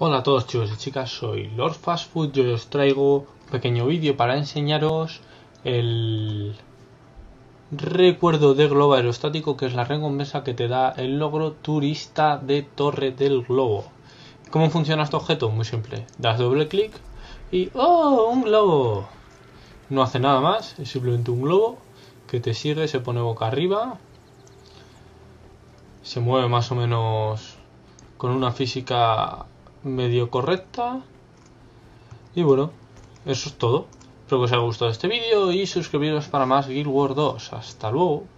Hola a todos chicos y chicas, soy Lord Fast Food y os traigo un pequeño vídeo para enseñaros el recuerdo de globo aerostático que es la recompensa que te da el logro turista de torre del globo. ¿Cómo funciona este objeto? Muy simple, das doble clic y ¡oh! un globo. No hace nada más, es simplemente un globo que te sigue, se pone boca arriba, se mueve más o menos con una física medio correcta. Y bueno, eso es todo. Espero que os haya gustado este vídeo y suscribiros para más Guild Wars 2. Hasta luego.